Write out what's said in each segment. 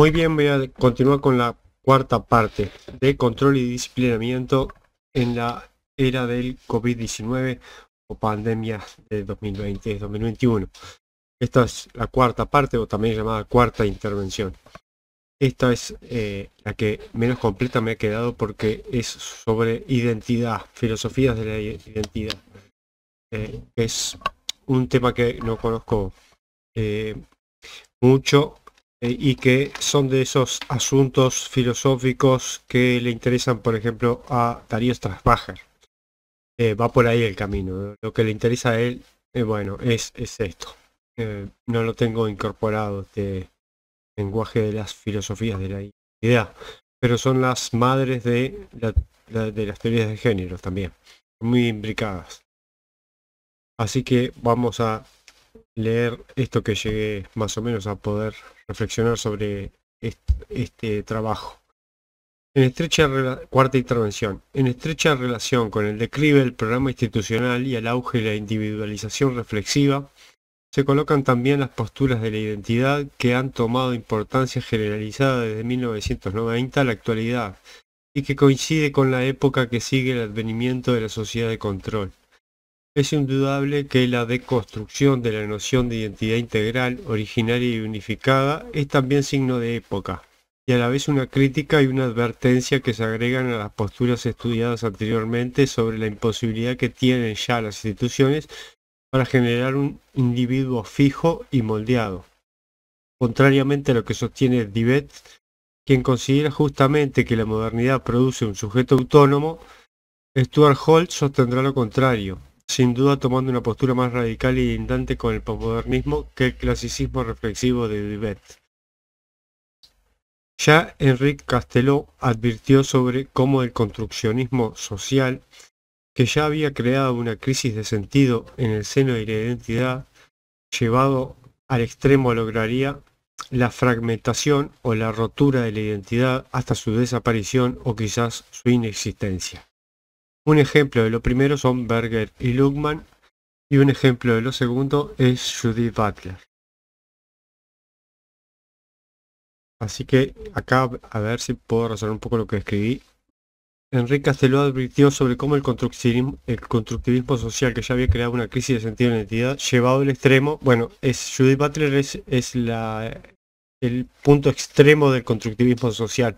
Muy bien, voy a continuar con la cuarta parte de control y disciplinamiento en la era del COVID-19 o pandemia de 2020-2021. Esta es la cuarta parte o también llamada cuarta intervención. Esta es eh, la que menos completa me ha quedado porque es sobre identidad, filosofías de la identidad. Eh, es un tema que no conozco eh, mucho, eh, y que son de esos asuntos filosóficos que le interesan, por ejemplo, a Darío Strasbacher. Eh, va por ahí el camino. Lo que le interesa a él, eh, bueno, es, es esto. no lo tengo incorporado, este lenguaje de las filosofías de la idea, pero son las madres de, de las teorías de género también, muy imbricadas. Así que vamos a leer esto que llegué más o menos a poder reflexionar sobre este, trabajo. En estrecha cuarta intervención. En estrecha relación con el declive del programa institucional y el auge de la individualización reflexiva, se colocan también las posturas de la identidad que han tomado importancia generalizada desde 1990 a la actualidad y que coincide con la época que sigue el advenimiento de la sociedad de control. Es indudable que la deconstrucción de la noción de identidad integral, originaria y unificada es también signo de época, y a la vez una crítica y una advertencia que se agregan a las posturas estudiadas anteriormente sobre la imposibilidad que tienen ya las instituciones para generar un individuo fijo y moldeado. Contrariamente a lo que sostiene Dibet, quien considera justamente que la modernidad produce un sujeto autónomo, Stuart Holt sostendrá lo contrario, sin duda tomando una postura más radical y lindante con el posmodernismo que el clasicismo reflexivo de vivet Ya Enrique Castelló advirtió sobre cómo el construccionismo social, que ya había creado una crisis de sentido en el seno de la identidad, llevado al extremo lograría la fragmentación o la rotura de la identidad hasta su desaparición o quizás su inexistencia. Un ejemplo de lo primero son Berger y Lugman y un ejemplo de lo segundo es Judith Butler. Así que acá a ver si puedo razonar un poco lo que escribí. Enrique Castelló advirtió sobre cómo el constructivismo, el constructivismo social que ya había creado una crisis de sentido de identidad llevado al extremo. Bueno, es, Judith Butler es, es el punto extremo del constructivismo social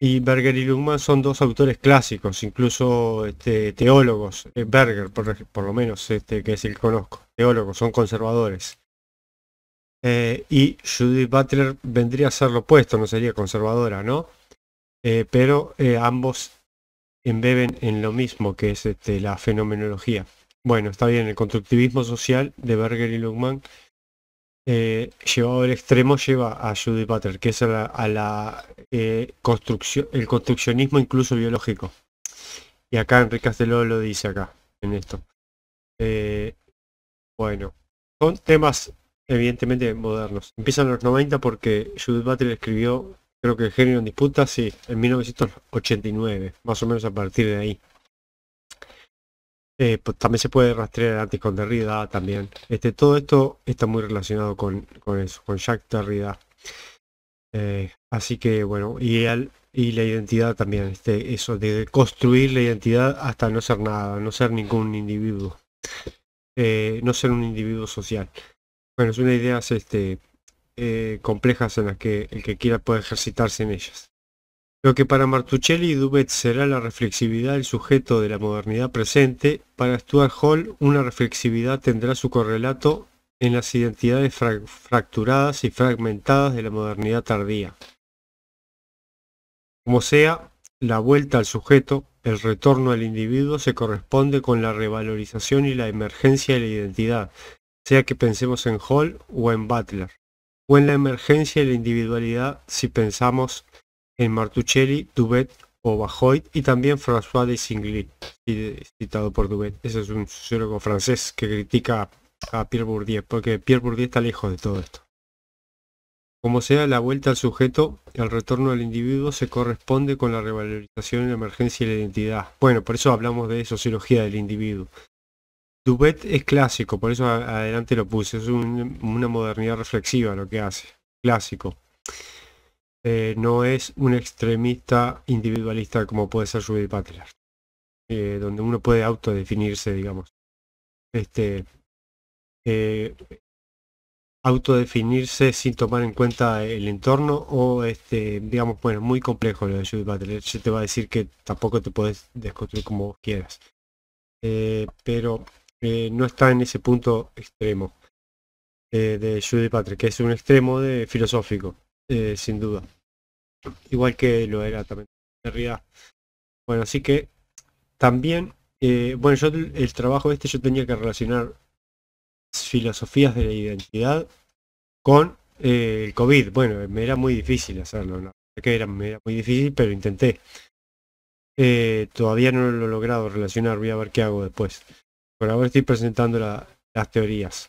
y Berger y Luhmann son dos autores clásicos, incluso este, teólogos. Eh, Berger, por, lo menos, este, que es el que conozco. Teólogos, son conservadores. Eh, y Judith Butler vendría a ser lo opuesto, no sería conservadora, ¿no? Eh, pero ambos embeben en lo mismo, que es este, la fenomenología. Bueno, está bien, el constructivismo social de Berger y Luhmann eh, llevado al extremo lleva a Judy Butler, que es a la, eh, construcción, el construccionismo incluso biológico. Y acá Enrique Castelló lo dice acá, en esto. Eh, bueno, son temas evidentemente modernos. Empiezan los 90 porque Judith Butler escribió, creo que El género en disputa, sí, en 1989, más o menos a partir de ahí. Eh, pues, también se puede rastrear antes con Derrida también. Este, todo esto está muy relacionado con, con eso, con Jacques Derrida. Eh, así que bueno, y, y la identidad también, este, eso de construir la identidad hasta no ser nada, no ser ningún individuo, eh, no ser un individuo social. Bueno, son ideas este, complejas en las que el que quiera puede ejercitarse en ellas. Lo que para Martuchelli y Dubet será la reflexividad del sujeto de la modernidad presente, para Stuart Hall una reflexividad tendrá su correlato en las identidades fracturadas y fragmentadas de la modernidad tardía. Como sea, la vuelta al sujeto, el retorno al individuo se corresponde con la revalorización y la emergencia de la identidad, sea que pensemos en Hall o en Butler, o en la emergencia de la individualidad si pensamos en Martuchelli, Duvet o Bajoit y también François de Singly, citado por Duvet. Ese es un sociólogo francés que critica a Pierre Bourdieu, porque Pierre Bourdieu está lejos de todo esto. Como sea, la vuelta al sujeto, el retorno al individuo se corresponde con la revalorización, la emergencia y la identidad. Bueno, por eso hablamos de sociología del individuo. Duvet es clásico, por eso adelante lo puse, es una modernidad reflexiva lo que hace, clásico. Eh, no es un extremista individualista como puede ser Judy Butler, eh, donde uno puede autodefinirse, digamos. Este, eh, autodefinirse sin tomar en cuenta el entorno o, este, digamos, bueno, es muy complejo lo de Judy Butler. Se te va a decir que tampoco te puedes desconstruir como quieras. pero no está en ese punto extremo de Judy Butler, que es un extremo de filosófico, sin duda igual que lo era también Derrida. Bueno, así que también, eh, bueno, yo el trabajo este yo tenía que relacionar filosofías de la identidad con eh, el COVID. Bueno, me era muy difícil hacerlo, que era, muy difícil, pero intenté. Eh, todavía no lo he logrado relacionar, voy a ver qué hago después. Por ahora estoy presentando las teorías.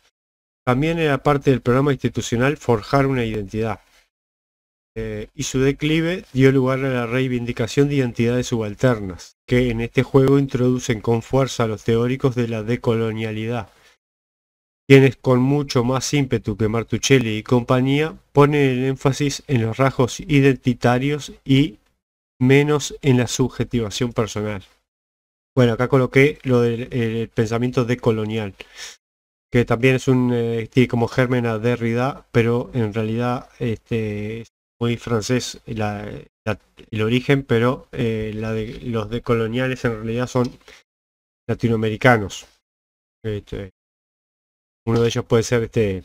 También era parte del programa institucional forjar una identidad. Eh, y su declive dio lugar a la reivindicación de identidades subalternas, que en este juego introducen con fuerza a los teóricos de la decolonialidad, quienes con mucho más ímpetu que Martuchelli y compañía ponen el énfasis en los rasgos identitarios y menos en la subjetivación personal. Bueno, acá coloqué lo del pensamiento decolonial, que también es un, eh, como germen a Derrida, pero en realidad este, muy francés la, el origen, pero eh, la de, los decoloniales en realidad son latinoamericanos. Este, uno de ellos puede ser este,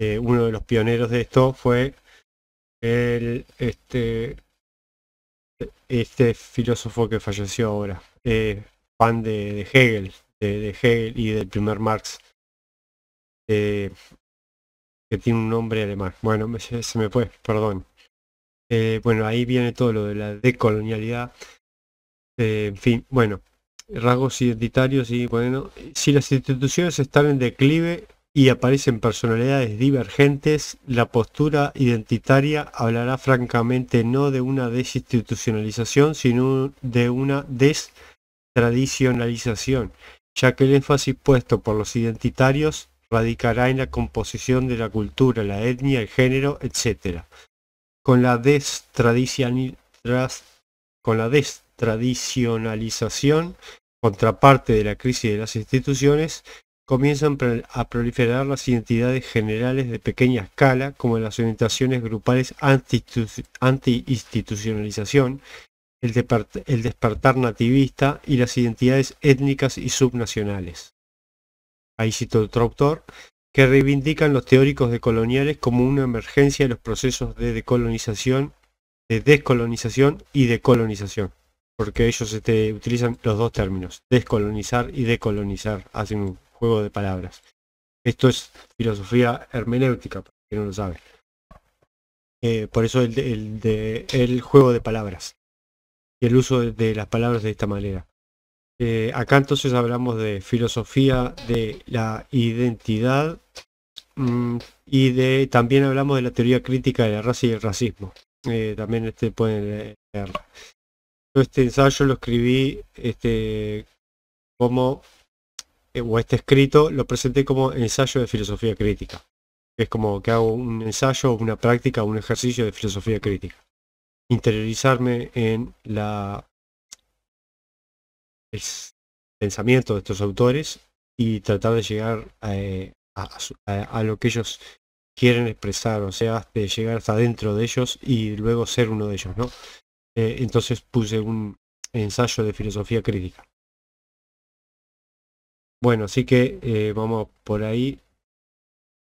eh, uno de los pioneros de esto fue el este este filósofo que falleció ahora, eh, fan de, Hegel, de, de, Hegel y del primer Marx. Eh, que tiene un nombre alemán. Bueno, se, me fue, perdón. Eh, bueno, ahí viene todo lo de la decolonialidad. Eh, en fin, bueno, rasgos identitarios y bueno, si las instituciones están en declive y aparecen personalidades divergentes, la postura identitaria hablará francamente no de una desinstitucionalización, sino de una destradicionalización, ya que el énfasis puesto por los identitarios radicará en la composición de la cultura, la etnia, el género, etc. Con la, destradicionalización, contraparte de la crisis de las instituciones, comienzan a proliferar las identidades generales de pequeña escala, como las orientaciones grupales anti-institucionalización, el despertar nativista y las identidades étnicas y subnacionales ahí cito otro autor, que reivindican los teóricos decoloniales como una emergencia de los procesos de decolonización, de descolonización y decolonización, porque ellos este, utilizan los dos términos, descolonizar y decolonizar, hacen un juego de palabras. Esto es filosofía hermenéutica, para quien no lo sabe. Eh, por eso el, juego de palabras y el uso de las palabras de esta manera. Eh, acá entonces hablamos de filosofía de la identidad mm, y de también hablamos de la teoría crítica de la raza y el racismo. Eh, también este pueden leerla. Este ensayo lo escribí este, como, eh, o este escrito lo presenté como ensayo de filosofía crítica. Es como que hago un ensayo, una práctica, un ejercicio de filosofía crítica. Interiorizarme en la pensamiento de estos autores y tratar de llegar eh, a, lo que ellos quieren expresar, o sea, de llegar hasta dentro de ellos y luego ser uno de ellos, ¿no? Eh, entonces puse un ensayo de filosofía crítica. Bueno, así que eh, vamos por ahí.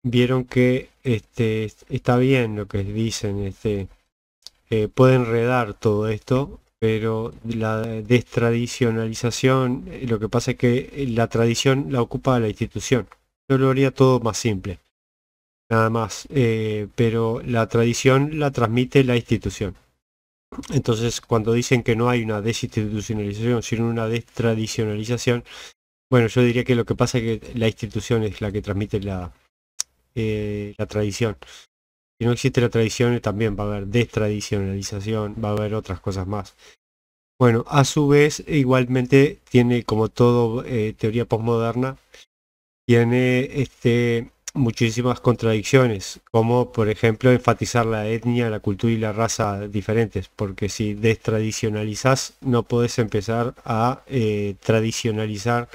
Vieron que este, está bien lo que dicen, este, eh, puede enredar todo esto pero la destradicionalización, eh, lo que pasa es que eh, la tradición la ocupa la institución. Yo lo haría todo más simple, nada más, eh, pero la tradición la transmite la institución. Entonces, cuando dicen que no hay una desinstitucionalización, sino una destradicionalización, bueno, yo diría que lo que pasa es que la institución es la que transmite la tradición si no existe la tradición, también va a haber destradicionalización, va a haber otras cosas más. Bueno, a su vez, igualmente tiene como todo eh, teoría postmoderna, tiene este, muchísimas contradicciones, como por ejemplo enfatizar la etnia, la cultura y la raza diferentes, porque si destradicionalizas no podés empezar a eh, tradicionalizar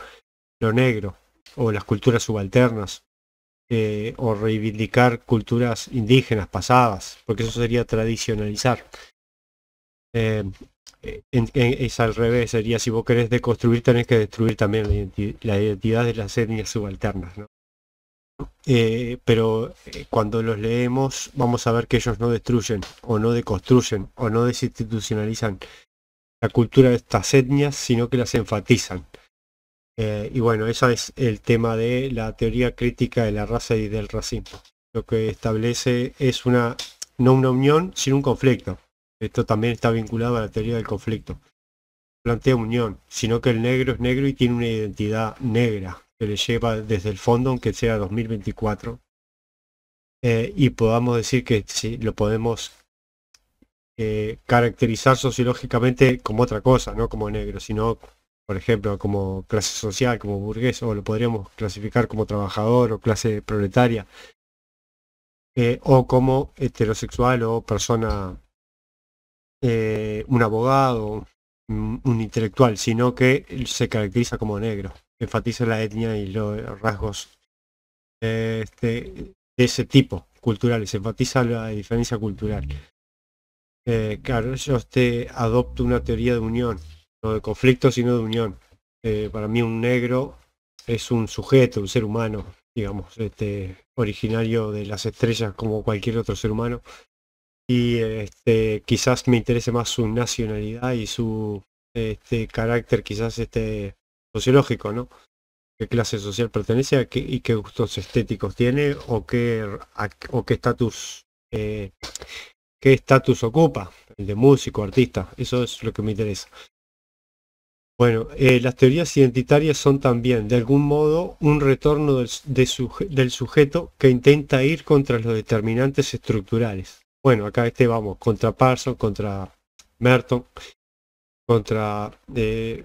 lo negro o las culturas subalternas eh, o reivindicar culturas indígenas pasadas, porque eso sería tradicionalizar. Eh, es al revés, sería si vos querés deconstruir, tenés que destruir también la, identidad de las etnias subalternas. Eh, pero cuando los leemos, vamos a ver que ellos no destruyen, o no deconstruyen, o no desinstitucionalizan la cultura de estas etnias, sino que las enfatizan. Eh, y bueno, ese es el tema de la teoría crítica de la raza y del racismo. Lo que establece es una, no una unión, sino un conflicto. Esto también está vinculado a la teoría del conflicto. Plantea unión, sino que el negro es negro y tiene una identidad negra que le lleva desde el fondo, aunque sea 2024, eh, y podamos decir que sí, lo podemos eh, caracterizar sociológicamente como otra cosa, no como negro, sino por ejemplo, como clase social, como burgués, o lo podríamos clasificar como trabajador o clase proletaria, eh, o como heterosexual o persona, eh, un abogado, un, intelectual, sino que se caracteriza como negro, enfatiza la etnia y los rasgos este, de ese tipo culturales, enfatiza la diferencia cultural. Eh, claro, yo este, adopto una teoría de unión no de conflicto, sino de unión. Eh, para mí un negro es un sujeto, un ser humano, digamos, este, originario de las estrellas como cualquier otro ser humano. Y este, quizás me interese más su nacionalidad y su este, carácter quizás este, sociológico, ¿no? ¿Qué clase social pertenece qué, y qué gustos estéticos tiene o qué, o qué estatus eh, qué estatus ocupa, el de músico, artista, eso es lo que me interesa. Bueno, eh, las teorías identitarias son también, de algún modo, un retorno del, sujeto que intenta ir contra los determinantes estructurales. Bueno, acá este vamos, contra Parsons, contra Merton, contra eh,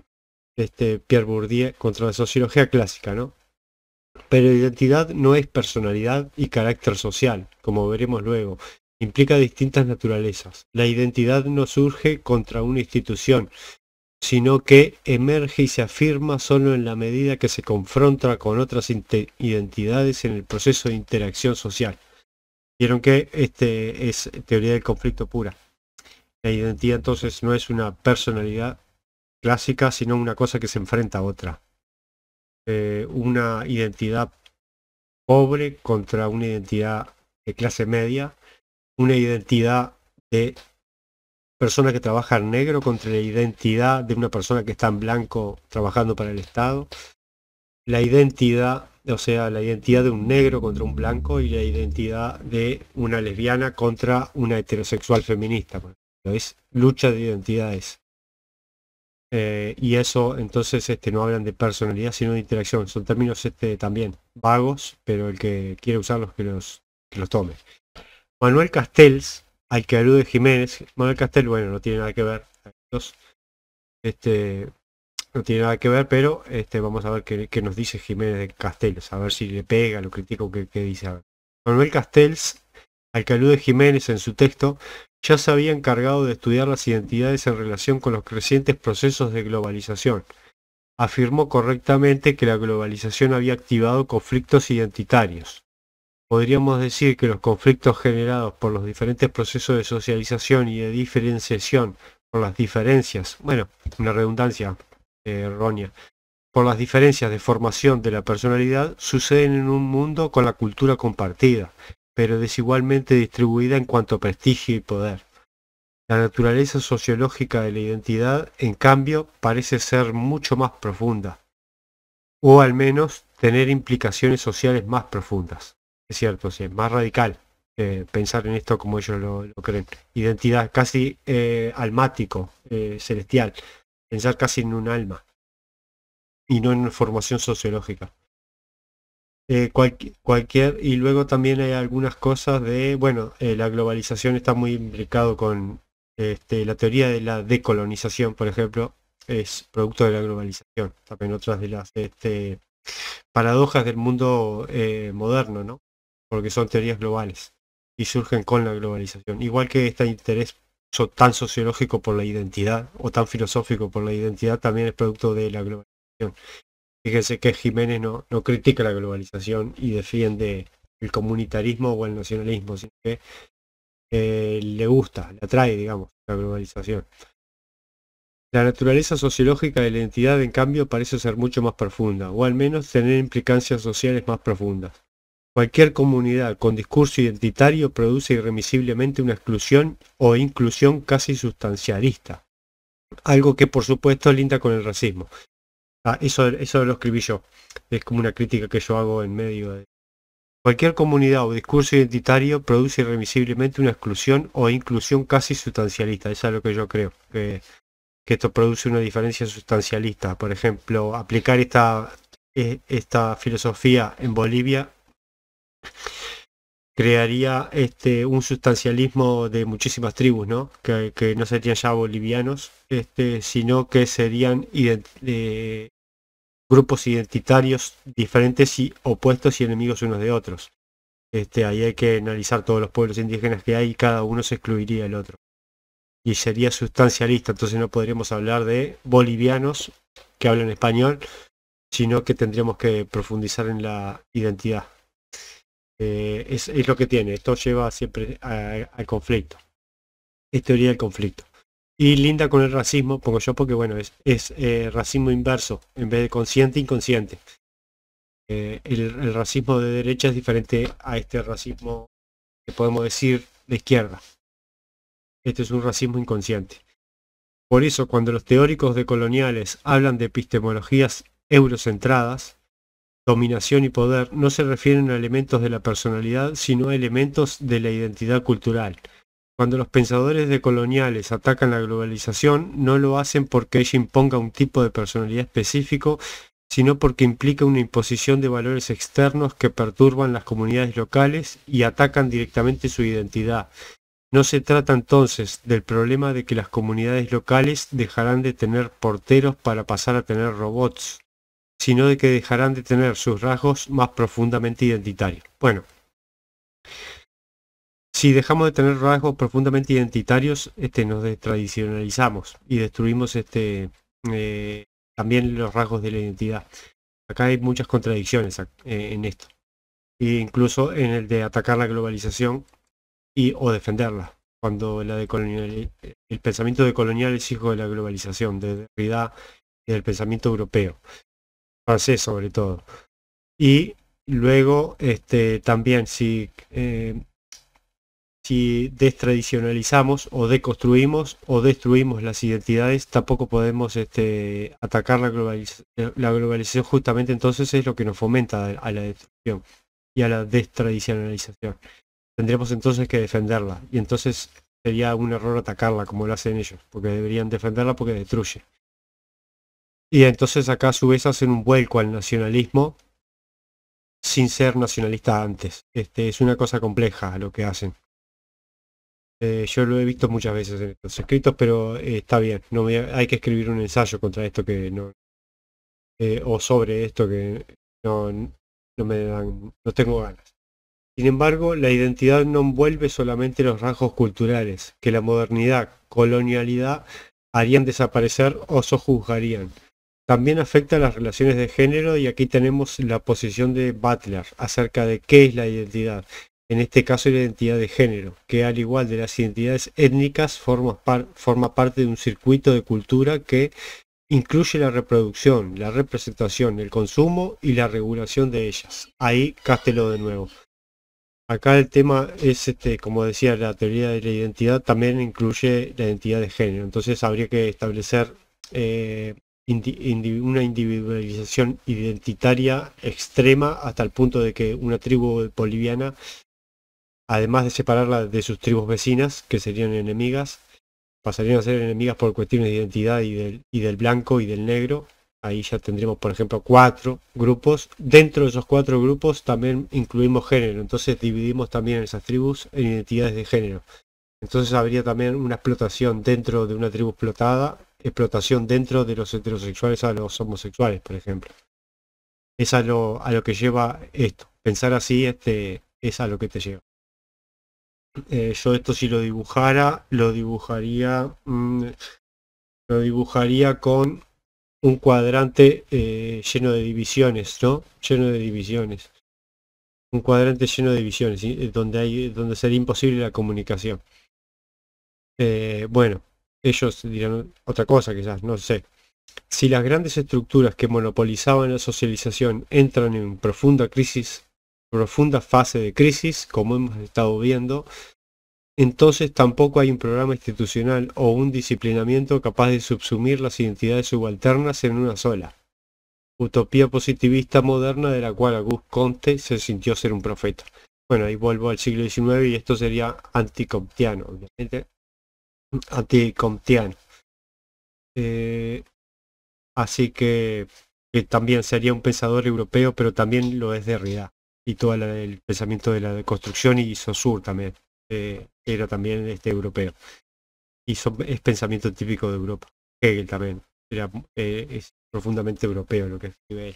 este Pierre Bourdieu, contra la sociología clásica, ¿no? Pero identidad no es personalidad y carácter social, como veremos luego. Implica distintas naturalezas. La identidad no surge contra una institución, sino que emerge y se afirma solo en la medida que se confronta con otras identidades en el proceso de interacción social. Vieron que este es teoría del conflicto pura. La identidad entonces no es una personalidad clásica, sino una cosa que se enfrenta a otra. Eh, una identidad pobre contra una identidad de clase media, una identidad de persona que trabaja en negro contra la identidad de una persona que está en blanco trabajando para el Estado. La identidad, o sea, la identidad de un negro contra un blanco y la identidad de una lesbiana contra una heterosexual feminista. Es lucha de identidades. Eh, y eso entonces este, no hablan de personalidad sino de interacción. Son términos este, también vagos, pero el que quiere usarlos que los, que los tome. Manuel Castells, al que Jiménez, Manuel Castel, bueno, no tiene nada que ver. Este, no tiene nada que ver, pero este, vamos a ver qué, nos dice Jiménez de Castells, a ver si le pega, lo crítico que dice. Manuel Castells, al que Jiménez en su texto, ya se había encargado de estudiar las identidades en relación con los crecientes procesos de globalización. Afirmó correctamente que la globalización había activado conflictos identitarios, podríamos decir que los conflictos generados por los diferentes procesos de socialización y de diferenciación por las diferencias, bueno, una redundancia eh, errónea, por las diferencias de formación de la personalidad suceden en un mundo con la cultura compartida, pero desigualmente distribuida en cuanto a prestigio y poder. La naturaleza sociológica de la identidad, en cambio, parece ser mucho más profunda, o al menos tener implicaciones sociales más profundas es cierto, sí, más radical eh, pensar en esto como ellos lo, creen. Identidad casi eh, almático, eh, celestial, pensar casi en un alma y no en formación sociológica. cualquier y luego también hay algunas cosas de bueno la globalización está muy implicado con este, la teoría de la decolonización por ejemplo es producto de la globalización también otras de las este, paradojas del mundo moderno no porque son teorías globales y surgen con la globalización. Igual que este interés tan sociológico por la identidad o tan filosófico por la identidad también es producto de la globalización. Fíjense que Jiménez no, critica la globalización y defiende el comunitarismo o el nacionalismo, sino que eh, le gusta, le atrae, digamos, la globalización. La naturaleza sociológica de la identidad, en cambio, parece ser mucho más profunda, o al menos tener implicancias sociales más profundas. Cualquier comunidad con discurso identitario produce irremisiblemente una exclusión o inclusión casi sustancialista. Algo que por supuesto linda con el racismo. Ah, eso, lo escribí yo. Es como una crítica que yo hago en medio de... Cualquier comunidad o discurso identitario produce irremisiblemente una exclusión o inclusión casi sustancialista. Eso es lo que yo creo. Que, que esto produce una diferencia sustancialista. Por ejemplo, aplicar esta, eh, esta filosofía en Bolivia crearía este, un sustancialismo de muchísimas tribus, ¿no? Que, no serían ya bolivianos, este, sino que serían eh, grupos identitarios diferentes y opuestos y enemigos unos de otros. Este, ahí hay que analizar todos los pueblos indígenas que hay y cada uno se excluiría del otro. Y sería sustancialista, entonces no podríamos hablar de bolivianos que hablan español, sino que tendríamos que profundizar en la identidad. Eh, es, lo que tiene. Esto lleva siempre al conflicto. Es teoría del conflicto. Y linda con el racismo, pongo yo, porque bueno, es, es eh, racismo inverso, en vez de consciente, inconsciente. Eh, el, el, racismo de derecha es diferente a este racismo que podemos decir de izquierda. Este es un racismo inconsciente. Por eso, cuando los teóricos de coloniales hablan de epistemologías eurocentradas, dominación y poder no se refieren a elementos de la personalidad, sino a elementos de la identidad cultural. Cuando los pensadores decoloniales atacan la globalización, no lo hacen porque ella imponga un tipo de personalidad específico, sino porque implica una imposición de valores externos que perturban las comunidades locales y atacan directamente su identidad. No se trata entonces del problema de que las comunidades locales dejarán de tener porteros para pasar a tener robots sino de que dejarán de tener sus rasgos más profundamente identitarios. Bueno, si dejamos de tener rasgos profundamente identitarios, este, nos tradicionalizamos y destruimos este, eh, también los rasgos de la identidad. Acá hay muchas contradicciones eh, en esto, e incluso en el de atacar la globalización y o defenderla, cuando la el pensamiento decolonial es hijo de la globalización, de realidad y del pensamiento europeo francés sobre todo. Y luego este, también si, eh, si destradicionalizamos o deconstruimos o destruimos las identidades, tampoco podemos este, atacar la, la globalización. Justamente entonces es lo que nos fomenta a la destrucción y a la destradicionalización. Tendremos entonces que defenderla y entonces sería un error atacarla como lo hacen ellos, porque deberían defenderla porque destruye. Y entonces acá a su vez hacen un vuelco al nacionalismo sin ser nacionalista antes. Este, es una cosa compleja lo que hacen. Eh, yo lo he visto muchas veces en estos escritos, pero eh, está bien. No hay que escribir un ensayo contra esto que no. Eh, o sobre esto que no, no me dan. No tengo ganas. Sin embargo, la identidad no envuelve solamente los rasgos culturales que la modernidad, colonialidad harían desaparecer o sojuzgarían también afecta a las relaciones de género y aquí tenemos la posición de Butler acerca de qué es la identidad, en este caso la identidad de género, que al igual de las identidades étnicas forma, parte de un circuito de cultura que incluye la reproducción, la representación, el consumo y la regulación de ellas. Ahí Castelo de nuevo. Acá el tema es, este, como decía, la teoría de la identidad también incluye la identidad de género. Entonces habría que establecer eh, una individualización identitaria extrema hasta el punto de que una tribu boliviana, además de separarla de sus tribus vecinas, que serían enemigas, pasarían a ser enemigas por cuestiones de identidad y del, y del blanco y del negro. Ahí ya tendríamos, por ejemplo, cuatro grupos. Dentro de esos cuatro grupos también incluimos género. Entonces dividimos también esas tribus en identidades de género. Entonces habría también una explotación dentro de una tribu explotada explotación dentro de los heterosexuales a los homosexuales, por ejemplo. Es a lo, a lo que lleva esto. Pensar así este, es a lo que te lleva. Eh, yo esto si lo dibujara, lo dibujaría, mm, lo dibujaría con un cuadrante eh, lleno de divisiones, ¿no? Lleno de divisiones. Un cuadrante lleno de divisiones, eh, donde hay, donde sería imposible la comunicación. bueno, ellos dirán otra cosa quizás, no sé. Si las grandes estructuras que monopolizaban la socialización entran en profunda crisis, profunda fase de crisis, como hemos estado viendo, entonces tampoco hay un programa institucional o un disciplinamiento capaz de subsumir las identidades subalternas en una sola. Utopía positivista moderna de la cual Auguste Comte se sintió ser un profeta. Bueno, ahí vuelvo al siglo XIX y esto sería anticomptiano, obviamente. Anticomptiano Eh, así que, también sería un pensador europeo, pero también lo es Derrida y todo la, el pensamiento de la construcción y sur también eh, era también este europeo y es pensamiento típico de Europa. Hegel también era, eh, es profundamente europeo lo que escribe él.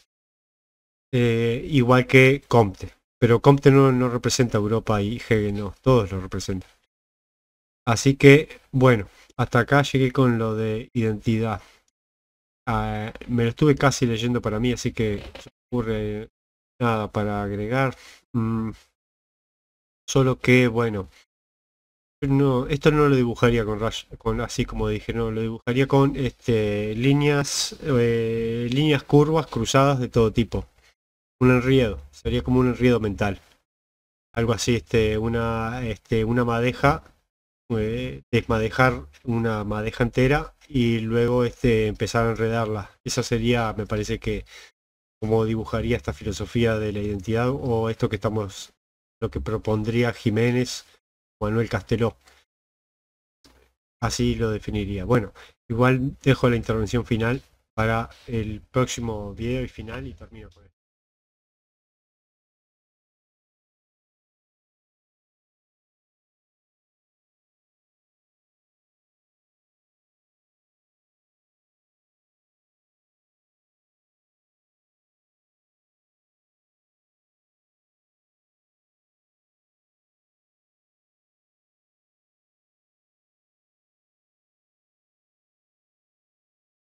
Eh, igual que Comte. Pero Comte no, no representa Europa y Hegel no, todos lo representan. Así que, bueno, hasta acá llegué con lo de identidad. Ah, me lo estuve casi leyendo para mí, así que se ocurre nada para agregar. Mm. solo que, bueno, no, esto no lo dibujaría con, con así como dije, no, lo dibujaría con este, líneas, eh, líneas curvas cruzadas de todo tipo. Un enriedo, sería como un enriedo mental. Algo así, este, una, este, una madeja desmadejar una madeja entera y luego este, empezar a enredarla. Esa sería, me parece que, como dibujaría esta filosofía de la identidad o esto que estamos, lo que propondría Jiménez, Manuel Casteló. Así lo definiría. Bueno, igual dejo la intervención final para el próximo video y final y termino con